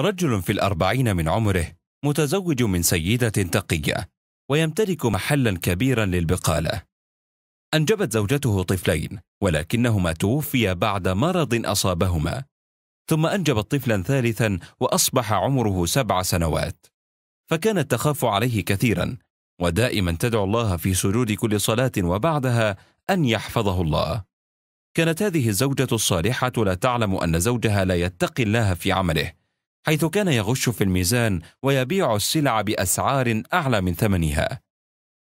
رجل في الأربعين من عمره متزوج من سيدة تقية ويمتلك محلا كبيرا للبقالة أنجبت زوجته طفلين ولكنهما توفيا بعد مرض أصابهما ثم أنجبت طفلا ثالثا وأصبح عمره سبع سنوات فكانت تخاف عليه كثيرا ودائما تدعو الله في سجود كل صلاة وبعدها أن يحفظه الله كانت هذه الزوجة الصالحة لا تعلم أن زوجها لا يتقي الله في عمله حيث كان يغش في الميزان ويبيع السلع باسعار اعلى من ثمنها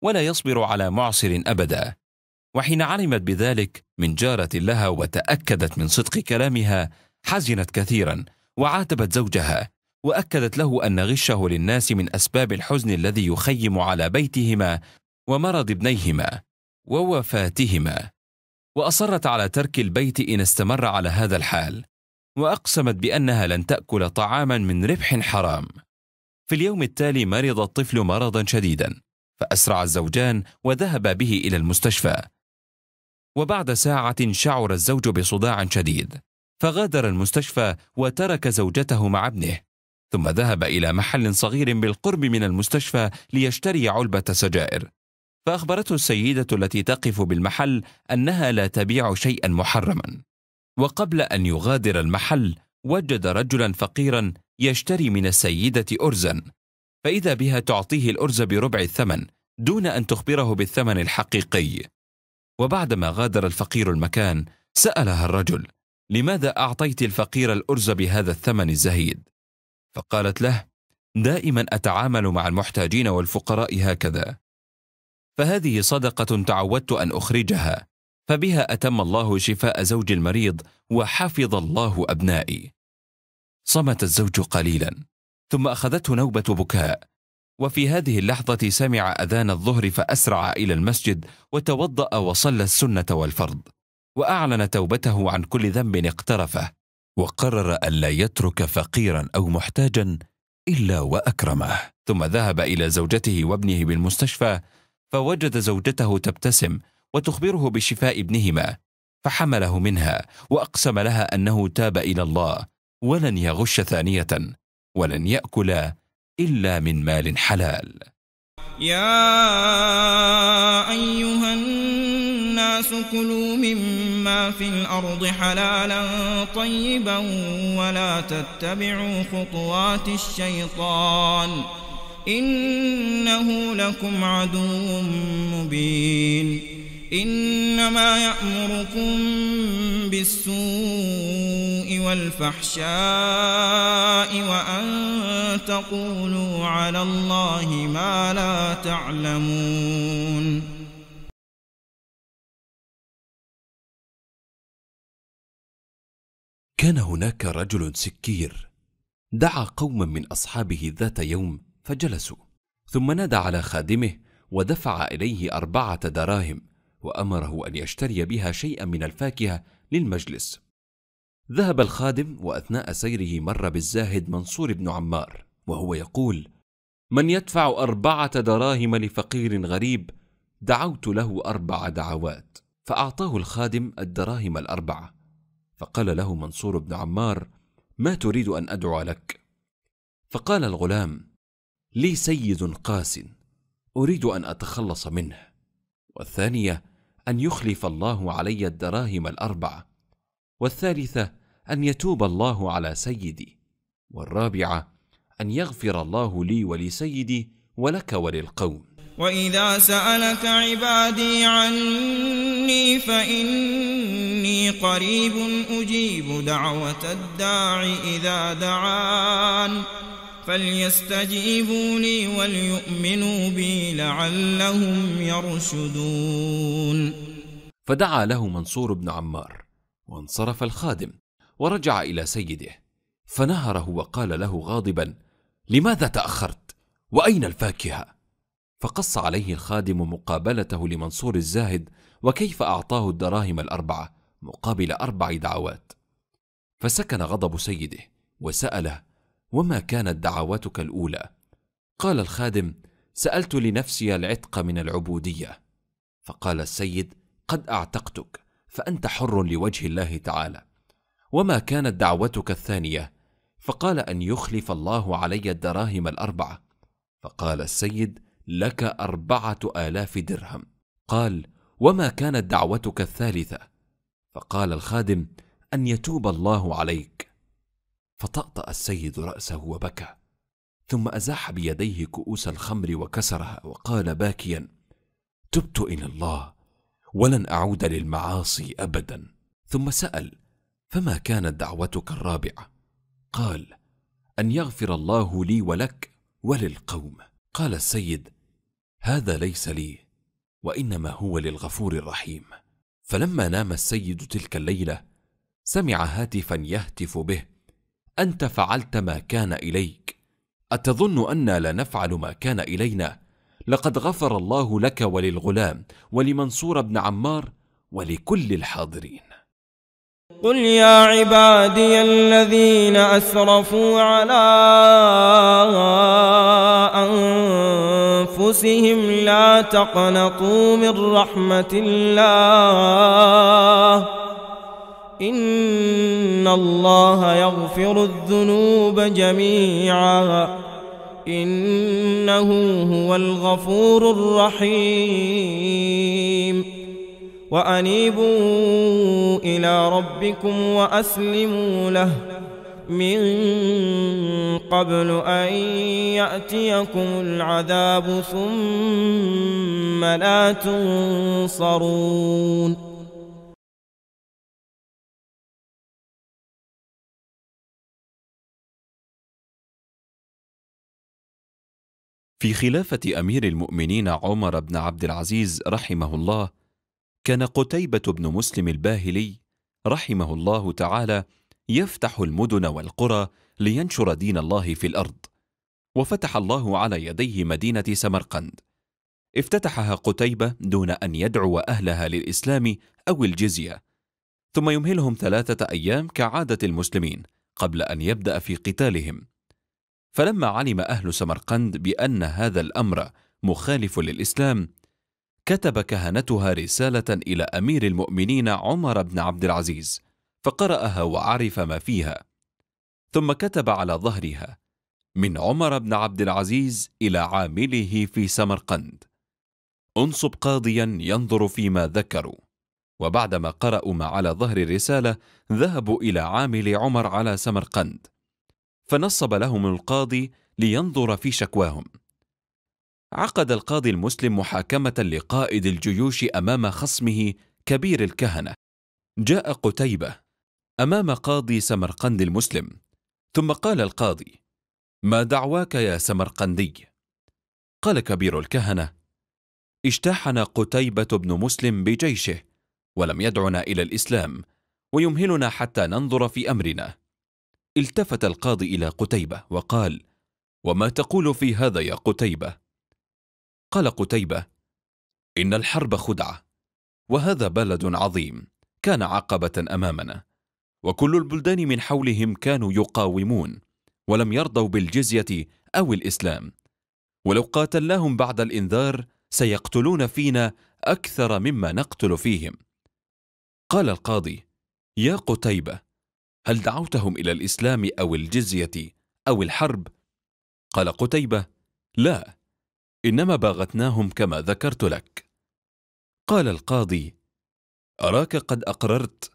ولا يصبر على معسر ابدا وحين علمت بذلك من جاره لها وتاكدت من صدق كلامها حزنت كثيرا وعاتبت زوجها واكدت له ان غشه للناس من اسباب الحزن الذي يخيم على بيتهما ومرض ابنيهما ووفاتهما واصرت على ترك البيت ان استمر على هذا الحال واقسمت بانها لن تاكل طعاما من ربح حرام في اليوم التالي مرض الطفل مرضا شديدا فاسرع الزوجان وذهبا به الى المستشفى وبعد ساعه شعر الزوج بصداع شديد فغادر المستشفى وترك زوجته مع ابنه ثم ذهب الى محل صغير بالقرب من المستشفى ليشتري علبه سجائر فاخبرته السيده التي تقف بالمحل انها لا تبيع شيئا محرما وقبل أن يغادر المحل وجد رجلا فقيرا يشتري من السيدة أرزا فإذا بها تعطيه الأرز بربع الثمن دون أن تخبره بالثمن الحقيقي وبعدما غادر الفقير المكان سألها الرجل لماذا أعطيت الفقير الأرز بهذا الثمن الزهيد؟ فقالت له دائما أتعامل مع المحتاجين والفقراء هكذا فهذه صدقة تعودت أن أخرجها فبها أتم الله شفاء زوج المريض وحفظ الله أبنائي صمت الزوج قليلا ثم أخذته نوبة بكاء وفي هذه اللحظة سمع أذان الظهر فأسرع إلى المسجد وتوضأ وصلى السنة والفرض وأعلن توبته عن كل ذنب اقترفه وقرر أن لا يترك فقيرا أو محتاجا إلا وأكرمه ثم ذهب إلى زوجته وابنه بالمستشفى فوجد زوجته تبتسم وتخبره بشفاء ابنهما فحمله منها واقسم لها انه تاب الى الله ولن يغش ثانيه ولن ياكل الا من مال حلال يا ايها الناس كلوا مما في الارض حلالا طيبا ولا تتبعوا خطوات الشيطان انه لكم عدو مبين إنما يأمركم بالسوء والفحشاء وأن تقولوا على الله ما لا تعلمون كان هناك رجل سكير دعا قوما من أصحابه ذات يوم فجلسوا ثم نادى على خادمه ودفع إليه أربعة دراهم وأمره أن يشتري بها شيئا من الفاكهة للمجلس ذهب الخادم وأثناء سيره مر بالزاهد منصور بن عمار وهو يقول من يدفع أربعة دراهم لفقير غريب دعوت له أربع دعوات فأعطاه الخادم الدراهم الأربعة فقال له منصور بن عمار ما تريد أن أدعو لك فقال الغلام لي سيد قاس أريد أن أتخلص منه والثانية ان يخلف الله علي الدراهم الاربعه والثالثه ان يتوب الله على سيدي والرابعه ان يغفر الله لي ولسيدي ولك وللقوم واذا سالك عبادي عني فاني قريب اجيب دعوه الداع اذا دعان فليستجيبوا لي وليؤمنوا بي لعلهم يرشدون فدعا له منصور بن عمار وانصرف الخادم ورجع الى سيده فنهره وقال له غاضبا لماذا تاخرت واين الفاكهه فقص عليه الخادم مقابلته لمنصور الزاهد وكيف اعطاه الدراهم الاربعه مقابل اربع دعوات فسكن غضب سيده وساله وما كانت دعواتك الاولى قال الخادم سالت لنفسي العتق من العبوديه فقال السيد قد اعتقتك فانت حر لوجه الله تعالى وما كانت دعوتك الثانيه فقال ان يخلف الله علي الدراهم الاربعه فقال السيد لك اربعه الاف درهم قال وما كانت دعوتك الثالثه فقال الخادم ان يتوب الله عليك فطاطا السيد راسه وبكى ثم ازاح بيديه كؤوس الخمر وكسرها وقال باكيا تبت الى الله ولن اعود للمعاصي ابدا ثم سال فما كانت دعوتك الرابعه قال ان يغفر الله لي ولك وللقوم قال السيد هذا ليس لي وانما هو للغفور الرحيم فلما نام السيد تلك الليله سمع هاتفا يهتف به انت فعلت ما كان اليك اتظن انا لا نفعل ما كان الينا لقد غفر الله لك وللغلام ولمنصور بن عمار ولكل الحاضرين قل يا عبادي الذين أسرفوا على أنفسهم لا تقنطوا من رحمة الله إن الله يغفر الذنوب جميعاً إنه هو الغفور الرحيم وأنيبوا إلى ربكم وأسلموا له من قبل أن يأتيكم العذاب ثم لا تنصرون في خلافة أمير المؤمنين عمر بن عبد العزيز رحمه الله كان قتيبة بن مسلم الباهلي رحمه الله تعالى يفتح المدن والقرى لينشر دين الله في الأرض وفتح الله على يديه مدينة سمرقند افتتحها قتيبة دون أن يدعو أهلها للإسلام أو الجزية ثم يمهلهم ثلاثة أيام كعادة المسلمين قبل أن يبدأ في قتالهم فلما علم أهل سمرقند بأن هذا الأمر مخالف للإسلام كتب كهنتها رسالة إلى أمير المؤمنين عمر بن عبد العزيز فقرأها وعرف ما فيها ثم كتب على ظهرها من عمر بن عبد العزيز إلى عامله في سمرقند انصب قاضيا ينظر فيما ذكروا وبعدما قرأوا ما على ظهر الرسالة ذهبوا إلى عامل عمر على سمرقند فنصب لهم القاضي لينظر في شكواهم عقد القاضي المسلم محاكمه لقائد الجيوش امام خصمه كبير الكهنه جاء قتيبه امام قاضي سمرقند المسلم ثم قال القاضي ما دعواك يا سمرقندي قال كبير الكهنه اجتاحنا قتيبه بن مسلم بجيشه ولم يدعنا الى الاسلام ويمهلنا حتى ننظر في امرنا التفت القاضي إلى قتيبة وقال وما تقول في هذا يا قتيبة؟ قال قتيبة إن الحرب خدعة وهذا بلد عظيم كان عقبة أمامنا وكل البلدان من حولهم كانوا يقاومون ولم يرضوا بالجزية أو الإسلام ولو قاتلناهم بعد الإنذار سيقتلون فينا أكثر مما نقتل فيهم قال القاضي يا قتيبة هل دعوتهم الى الاسلام او الجزيه او الحرب قال قتيبه لا انما باغتناهم كما ذكرت لك قال القاضي اراك قد اقررت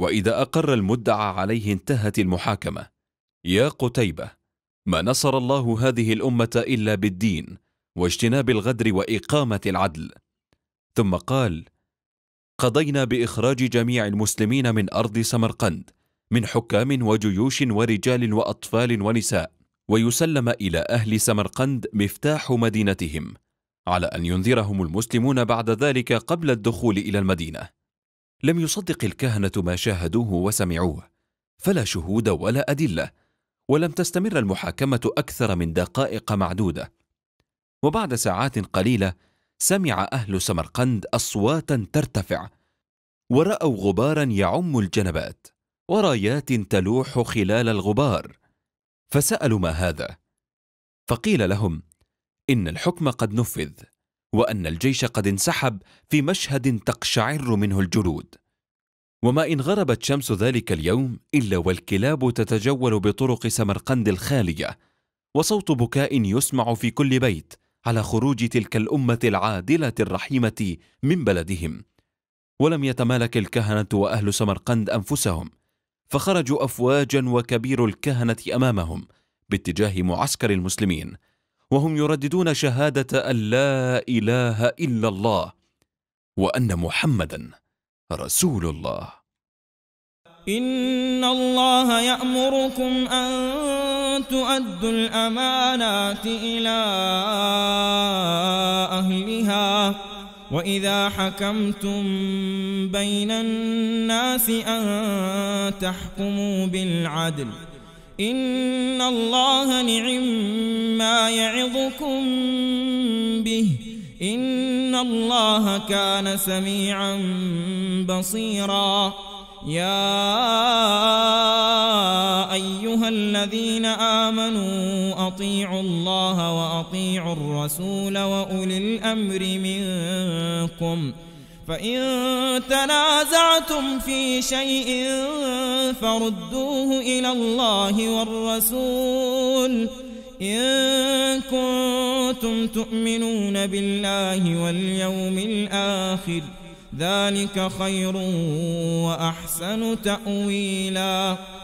واذا اقر المدعى عليه انتهت المحاكمه يا قتيبه ما نصر الله هذه الامه الا بالدين واجتناب الغدر واقامه العدل ثم قال قضينا باخراج جميع المسلمين من ارض سمرقند من حكام وجيوش ورجال واطفال ونساء ويسلم الى اهل سمرقند مفتاح مدينتهم على ان ينذرهم المسلمون بعد ذلك قبل الدخول الى المدينه لم يصدق الكهنه ما شاهدوه وسمعوه فلا شهود ولا ادله ولم تستمر المحاكمه اكثر من دقائق معدوده وبعد ساعات قليله سمع اهل سمرقند اصواتا ترتفع وراوا غبارا يعم الجنبات ورايات تلوح خلال الغبار فسالوا ما هذا فقيل لهم ان الحكم قد نفذ وان الجيش قد انسحب في مشهد تقشعر منه الجلود وما ان غربت شمس ذلك اليوم الا والكلاب تتجول بطرق سمرقند الخاليه وصوت بكاء يسمع في كل بيت على خروج تلك الامه العادله الرحيمه من بلدهم ولم يتمالك الكهنه واهل سمرقند انفسهم فخرجوا افواجا وكبير الكهنه امامهم باتجاه معسكر المسلمين وهم يرددون شهاده ان لا اله الا الله وان محمدا رسول الله ان الله يامركم ان تؤدوا الامانات الى اهلها وإذا حكمتم بين الناس أن تحكموا بالعدل إن الله نعم ما يعظكم به إن الله كان سميعا بصيراً يا أيها الذين آمنوا أطيعوا الله وأطيعوا الرسول وأولي الأمر منكم فإن تنازعتم في شيء فردوه إلى الله والرسول إن كنتم تؤمنون بالله واليوم الآخر ۖ ذلك خير وأحسن تأويلاً